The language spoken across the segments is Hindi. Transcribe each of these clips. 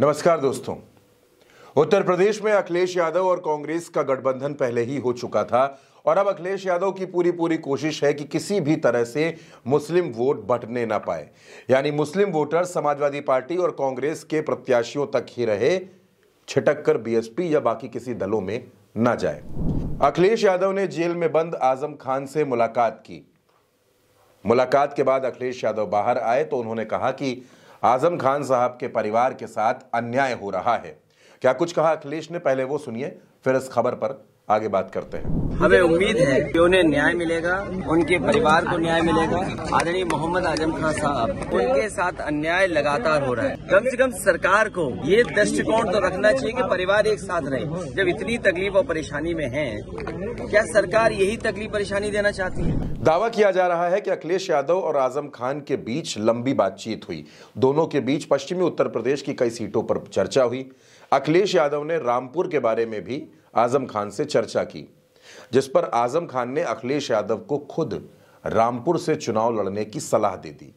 नमस्कार दोस्तों उत्तर प्रदेश में अखिलेश यादव और कांग्रेस का गठबंधन पहले ही हो चुका था और अब अखिलेश यादव की पूरी पूरी कोशिश है कि किसी भी तरह से मुस्लिम वोट बंटने ना पाए यानी मुस्लिम वोटर समाजवादी पार्टी और कांग्रेस के प्रत्याशियों तक ही रहे छिटक कर बीएसपी या बाकी किसी दलों में ना जाए अखिलेश यादव ने जेल में बंद आजम खान से मुलाकात की मुलाकात के बाद अखिलेश यादव बाहर आए तो उन्होंने कहा कि आजम खान साहब के परिवार के साथ अन्याय हो रहा है क्या कुछ कहा अखिलेश ने पहले वो सुनिए फिर इस खबर पर आगे बात करते हैं हमें उम्मीद है कि उन्हें न्याय मिलेगा उनके परिवार को न्याय मिलेगा आदरणीय मोहम्मद आजम खान साहब उनके साथ अन्याय लगातार हो रहा है कम से कम सरकार को ये दृष्टिकोण तो रखना चाहिए कि परिवार एक साथ रहे जब इतनी तकलीफ और परेशानी में है क्या सरकार यही तकलीफ परेशानी देना चाहती है दावा किया जा रहा है कि अखिलेश यादव और आजम खान के बीच लंबी बातचीत हुई दोनों के बीच पश्चिमी उत्तर प्रदेश की कई सीटों पर चर्चा हुई अखिलेश यादव ने रामपुर के बारे में भी आजम खान से चर्चा की जिस पर आजम खान ने अखिलेश यादव को खुद रामपुर से चुनाव लड़ने की सलाह दे दी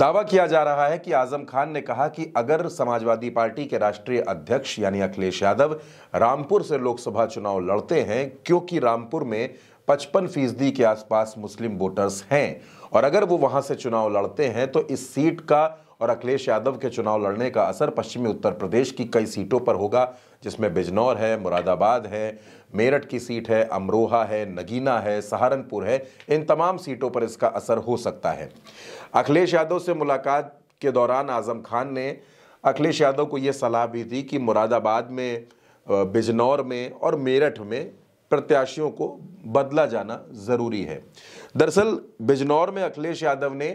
दावा किया जा रहा है कि आजम खान ने कहा कि अगर समाजवादी पार्टी के राष्ट्रीय अध्यक्ष यानी अखिलेश यादव रामपुर से लोकसभा चुनाव लड़ते हैं क्योंकि रामपुर में पचपन फीसदी के आसपास मुस्लिम वोटर्स हैं और अगर वो वहां से चुनाव लड़ते हैं तो इस सीट का और अखिलेश यादव के चुनाव लड़ने का असर पश्चिमी उत्तर प्रदेश की कई सीटों पर होगा जिसमें बिजनौर है मुरादाबाद है मेरठ की सीट है अमरोहा है नगीना है सहारनपुर है इन तमाम सीटों पर इसका असर हो सकता है अखिलेश यादव से मुलाकात के दौरान आज़म खान ने अखिलेश यादव को ये सलाह भी दी कि मुरादाबाद में बिजनौर में और मेरठ में प्रत्याशियों को बदला जाना ज़रूरी है दरअसल बिजनौर में अखिलेश यादव ने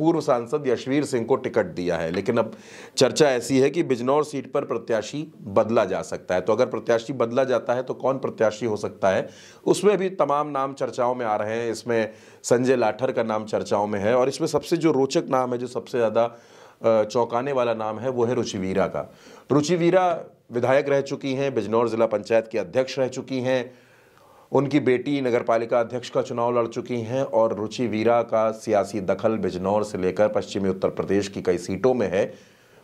पूर्व सांसद यशवीर सिंह को टिकट दिया है लेकिन अब चर्चा ऐसी है कि बिजनौर सीट पर प्रत्याशी बदला जा सकता है तो अगर प्रत्याशी बदला जाता है तो कौन प्रत्याशी हो सकता है उसमें भी तमाम नाम चर्चाओं में आ रहे हैं इसमें संजय लाठर का नाम चर्चाओं में है और इसमें सबसे जो रोचक नाम है जो सबसे ज़्यादा चौंकाने वाला नाम है वो है रुचिवीरा का रुचिवीरा विधायक रह चुकी हैं बिजनौर ज़िला पंचायत की अध्यक्ष रह चुकी हैं उनकी बेटी नगर पालिका अध्यक्ष का चुनाव लड़ चुकी हैं और रुचि वीरा का सियासी दखल बिजनौर से लेकर पश्चिमी उत्तर प्रदेश की कई सीटों में है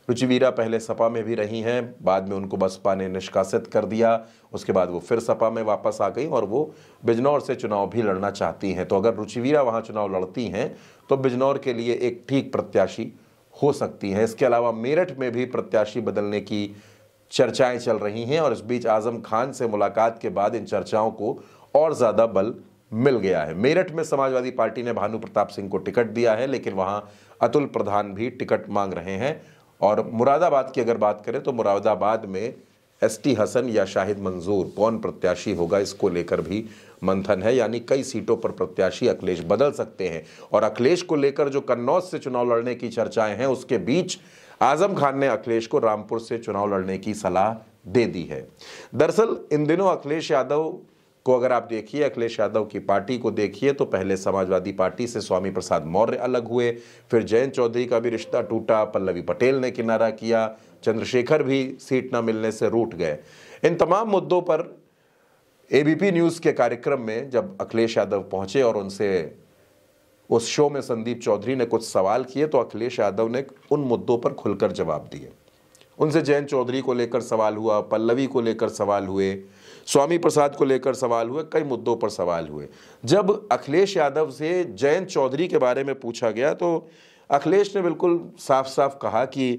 रुचि वीरा पहले सपा में भी रही हैं बाद में उनको बसपा ने निष्कासित कर दिया उसके बाद वो फिर सपा में वापस आ गई और वो बिजनौर से चुनाव भी लड़ना चाहती हैं तो अगर रुचि वीरा वहाँ चुनाव लड़ती हैं तो बिजनौर के लिए एक ठीक प्रत्याशी हो सकती हैं इसके अलावा मेरठ में भी प्रत्याशी बदलने की चर्चाएं चल रही हैं और इस बीच आजम खान से मुलाकात के बाद इन चर्चाओं को और ज़्यादा बल मिल गया है मेरठ में समाजवादी पार्टी ने भानु प्रताप सिंह को टिकट दिया है लेकिन वहां अतुल प्रधान भी टिकट मांग रहे हैं और मुरादाबाद की अगर बात करें तो मुरादाबाद में एस टी हसन या शाहिद मंजूर कौन प्रत्याशी होगा इसको लेकर भी मंथन है यानी कई सीटों पर प्रत्याशी अखिलेश बदल सकते हैं और अखिलेश को लेकर जो कन्नौज से चुनाव लड़ने की चर्चाएं हैं उसके बीच आजम खान ने अखिलेश को रामपुर से चुनाव लड़ने की सलाह दे दी है दरअसल इन दिनों अखिलेश यादव को अगर आप देखिए अखिलेश यादव की पार्टी को देखिए तो पहले समाजवादी पार्टी से स्वामी प्रसाद मौर्य अलग हुए फिर जयंत चौधरी का भी रिश्ता टूटा पल्लवी पटेल ने किनारा किया चंद्रशेखर भी सीट न मिलने से रूट गए इन तमाम मुद्दों पर एबीपी न्यूज़ के कार्यक्रम में जब अखिलेश यादव पहुंचे और उनसे उस शो में संदीप चौधरी ने कुछ सवाल किए तो अखिलेश यादव ने उन मुद्दों पर खुलकर जवाब दिए उनसे जैन चौधरी को लेकर सवाल हुआ पल्लवी को लेकर सवाल हुए स्वामी प्रसाद को लेकर सवाल हुए कई मुद्दों पर सवाल हुए जब अखिलेश यादव से जयंत चौधरी के बारे में पूछा गया तो अखिलेश ने बिल्कुल साफ साफ कहा कि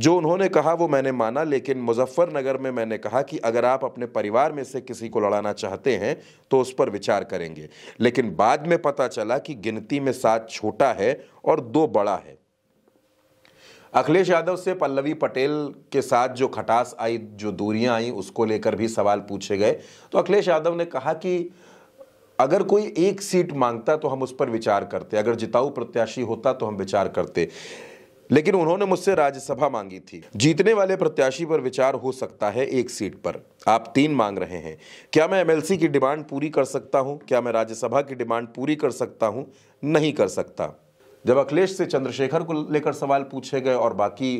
जो उन्होंने कहा वो मैंने माना लेकिन मुजफ्फरनगर में मैंने कहा कि अगर आप अपने परिवार में से किसी को लड़ाना चाहते हैं तो उस पर विचार करेंगे लेकिन बाद में पता चला कि गिनती में सात छोटा है और दो बड़ा है अखिलेश यादव से पल्लवी पटेल के साथ जो खटास आई जो दूरियां आई उसको लेकर भी सवाल पूछे गए तो अखिलेश यादव ने कहा कि अगर कोई एक सीट मांगता तो हम उस पर विचार करते अगर जिताऊ प्रत्याशी होता तो हम विचार करते लेकिन उन्होंने मुझसे राज्यसभा मांगी थी जीतने वाले प्रत्याशी पर विचार हो सकता है एक सीट पर आप तीन मांग रहे हैं क्या मैं एमएलसी की डिमांड पूरी कर सकता हूं क्या मैं राज्यसभा की डिमांड पूरी कर सकता हूं नहीं कर सकता जब अखिलेश से चंद्रशेखर को लेकर सवाल पूछे गए और बाकी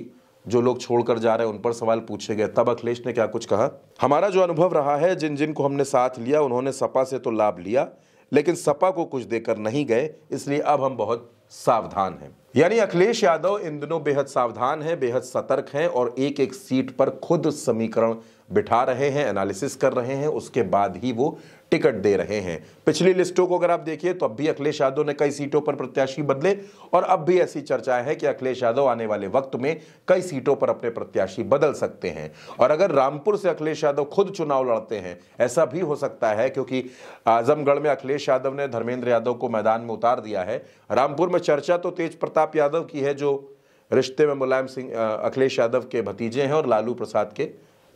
जो लोग छोड़कर जा रहे हैं उन पर सवाल पूछे गए तब अखिलेश ने क्या कुछ कहा हमारा जो अनुभव रहा है जिन जिन को हमने साथ लिया उन्होंने सपा से तो लाभ लिया लेकिन सपा को कुछ देकर नहीं गए इसलिए अब हम बहुत सावधान हैं यानी अखिलेश यादव इन दिनों बेहद सावधान हैं बेहद सतर्क हैं और एक एक सीट पर खुद समीकरण बिठा रहे हैं एनालिसिस कर रहे हैं उसके बाद ही वो टिकट दे रहे हैं पिछली लिस्टों को अगर आप देखिए तो अब भी अखिलेश यादव ने कई सीटों पर प्रत्याशी बदले और अब भी ऐसी चर्चा है कि अखिलेश यादव आने वाले वक्त में कई सीटों पर अपने प्रत्याशी बदल सकते हैं और अगर रामपुर से अखिलेश यादव खुद चुनाव लड़ते हैं ऐसा भी हो सकता है क्योंकि आजमगढ़ में अखिलेश यादव ने धर्मेंद्र यादव को मैदान में उतार दिया है रामपुर में चर्चा तो तेज प्रताप यादव की है जो रिश्ते में मुलायम सिंह अखिलेश यादव के भतीजे हैं और लालू प्रसाद के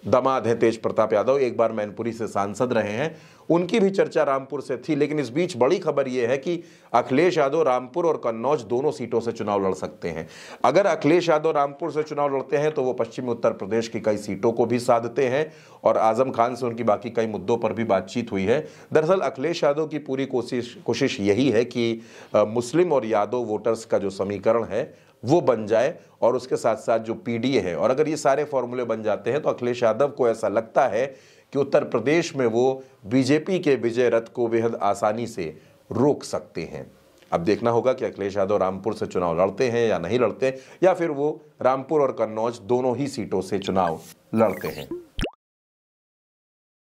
दमाद हैं तेज प्रताप यादव एक बार मैनपुरी से सांसद रहे हैं उनकी भी चर्चा रामपुर से थी लेकिन इस बीच बड़ी खबर यह है कि अखिलेश यादव रामपुर और कन्नौज दोनों सीटों से चुनाव लड़ सकते हैं अगर अखिलेश यादव रामपुर से चुनाव लड़ते हैं तो वो पश्चिमी उत्तर प्रदेश की कई सीटों को भी साधते हैं और आजम खान से उनकी बाकी कई मुद्दों पर भी बातचीत हुई है दरअसल अखिलेश यादव की पूरी कोशिश कोशिश यही है कि मुस्लिम और यादव वोटर्स का जो समीकरण है वो बन जाए और उसके साथ साथ जो पी है और अगर ये सारे फॉर्मूले बन जाते हैं तो अखिलेश यादव को ऐसा लगता है कि उत्तर प्रदेश में वो बीजेपी के विजय रथ को बेहद आसानी से रोक सकते हैं अब देखना होगा कि अखिलेश यादव रामपुर से चुनाव लड़ते हैं या नहीं लड़ते या फिर वो रामपुर और कन्नौज दोनों ही सीटों से चुनाव लड़ते हैं